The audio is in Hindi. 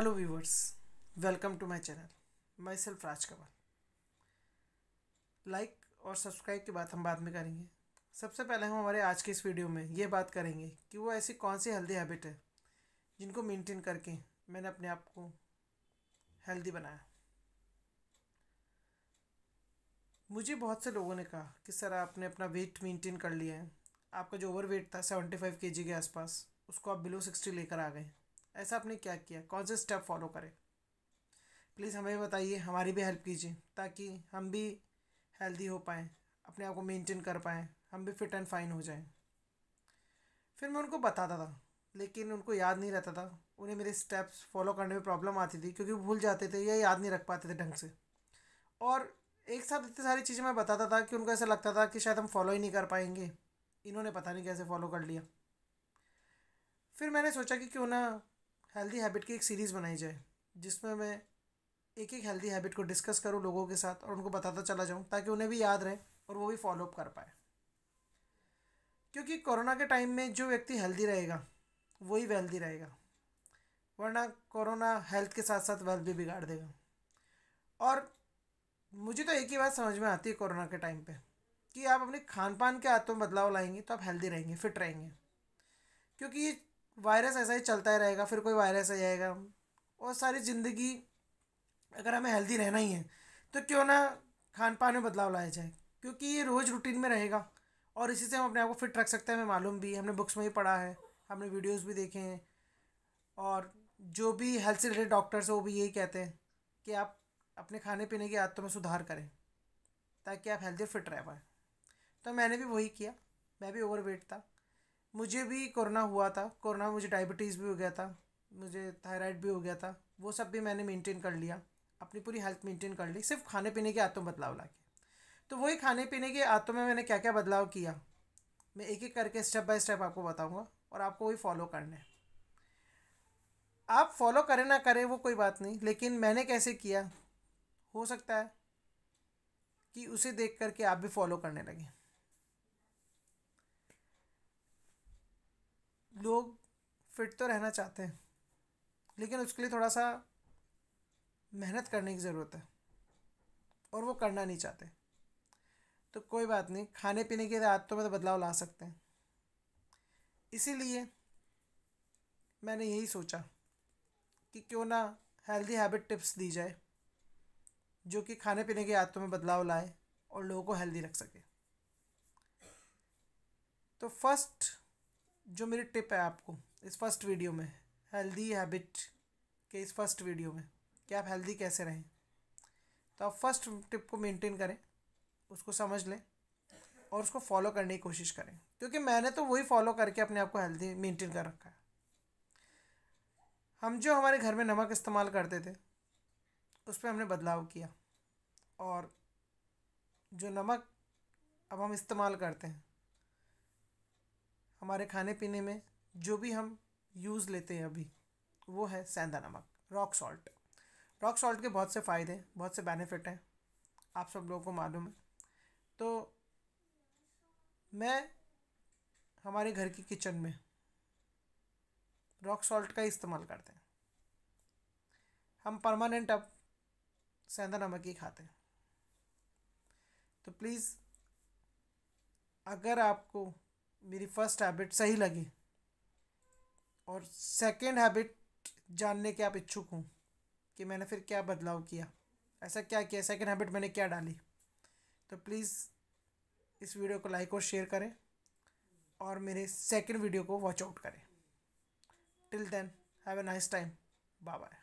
Viewers welcome to my channel channel. Self Raj Kamal. Like और सब्सक्राइब की बात हम बाद में करेंगे सबसे पहले हम हमारे आज के इस वीडियो में ये बात करेंगे कि वो ऐसी कौन सी हेल्दी हैबिट है जिनको मेंटेन करके मैंने अपने आप को हेल्दी बनाया मुझे बहुत से लोगों ने कहा कि सर आपने अपना वेट मेंटेन कर लिया है आपका जो ओवर वेट था सेवेंटी फाइव के जी के आसपास उसको आप बिलो सिक्सटी लेकर आ गए ऐसा आपने क्या किया कौन से स्टेप फॉलो करें प्लीज़ हमें बताइए हमारी भी हेल्प कीजिए ताकि हम भी हेल्दी हो पाएँ अपने आप को मेंटेन कर पाएँ हम भी फिट एंड फाइन हो जाएं फिर मैं उनको बताता था लेकिन उनको याद नहीं रहता था उन्हें मेरे स्टेप्स फॉलो करने में प्रॉब्लम आती थी क्योंकि वो भूल जाते थे या याद नहीं रख पाते थे ढंग से और एक साथ इतनी सारी चीज़ें मैं बताता था कि उनको ऐसा लगता था कि शायद हम फॉलो ही नहीं कर पाएंगे इन्होंने पता नहीं कैसे फॉलो कर लिया फिर मैंने सोचा कि क्यों ना हेल्दी हैबिट की एक सीरीज़ बनाई जाए जिसमें मैं एक एक हेल्दी हैबिट को डिस्कस करूँ लोगों के साथ और उनको बताता चला जाऊँ ताकि उन्हें भी याद रहे और वो भी फॉलोअप कर पाए क्योंकि कोरोना के टाइम में जो व्यक्ति हेल्दी रहेगा वही वेल्दी रहेगा वरना कोरोना हेल्थ के साथ साथ वेल्थ भी बिगाड़ देगा और मुझे तो एक ही बात समझ में आती है कोरोना के टाइम पे कि आप अपने खान पान के आदतों में बदलाव लाएंगे तो आप हेल्दी रहेंगे फिट रहेंगे क्योंकि ये वायरस ऐसा ही चलता ही रहेगा फिर कोई वायरस आ जाएगा और सारी ज़िंदगी अगर हमें हेल्दी रहना ही है तो क्यों ना खान पान में बदलाव लाया जाए क्योंकि ये रोज़ रूटीन में रहेगा और इसी से हम अपने आप को फिट रख सकते हैं हमें मालूम भी हमने बुक्स में ही पढ़ा है हमने वीडियोज़ भी देखे हैं और जो भी हेल्थ से रिलेटेड डॉक्टर्स हैं वो भी यही कहते हैं कि आप अपने खाने पीने की आदतों में सुधार करें ताकि आप हेल्दी फिट रह पाएँ तो मैंने भी वही किया मैं भी ओवर वेट था मुझे भी कोरोना हुआ था कोरोना मुझे डायबिटीज़ भी हो गया था मुझे थायराइड भी हो गया था वो सब भी मैंने मेंटेन कर लिया अपनी पूरी हेल्थ मेंटेन कर ली सिर्फ खाने पीने के आदतों में बदलाव ला के तो वही खाने पीने के आदतों में मैंने क्या क्या बदलाव किया मैं एक एक करके स्टेप बाय स्टेप आपको बताऊंगा और आपको वही फॉलो करना है आप फॉलो करें ना करें वो कोई बात नहीं लेकिन मैंने कैसे किया हो सकता है कि उसे देख करके आप भी फॉलो करने लगें लोग फिट तो रहना चाहते हैं लेकिन उसके लिए थोड़ा सा मेहनत करने की ज़रूरत है और वो करना नहीं चाहते तो कोई बात नहीं खाने पीने की आदतों तो में तो बदलाव ला सकते हैं इसीलिए मैंने यही सोचा कि क्यों ना हेल्दी हैबिट टिप्स दी जाए जो कि खाने पीने की आदतों में बदलाव लाए और लोगों को हेल्दी रख सके तो फर्स्ट जो मेरी टिप है आपको इस फर्स्ट वीडियो में हेल्दी हैबिट के इस फर्स्ट वीडियो में कि आप हेल्दी कैसे रहें तो आप फर्स्ट टिप को मेंटेन करें उसको समझ लें और उसको फॉलो करने की कोशिश करें क्योंकि मैंने तो वही फॉलो करके अपने आप को हेल्दी मेंटेन कर रखा है हम जो हमारे घर में नमक इस्तेमाल करते थे उस पर हमने बदलाव किया और जो नमक अब हम इस्तेमाल करते हैं हमारे खाने पीने में जो भी हम यूज़ लेते हैं अभी वो है सेंधा नमक रॉक सॉल्ट रॉक सॉल्ट के बहुत से फ़ायदे हैं बहुत से बेनिफिट हैं आप सब लोगों को मालूम है तो मैं हमारे घर की किचन में रॉक सॉल्ट का इस्तेमाल करते हैं हम परमानेंट अब सेंधा नमक ही खाते हैं तो प्लीज़ अगर आपको मेरी फ़र्स्ट हैबिट सही लगी और सेकंड हैबिट जानने के आप इच्छुक हूँ कि मैंने फिर क्या बदलाव किया ऐसा क्या किया सेकंड हैबिट मैंने क्या डाली तो प्लीज़ इस वीडियो को लाइक और शेयर करें और मेरे सेकंड वीडियो को वॉच आउट करें till then have a nice time bye bye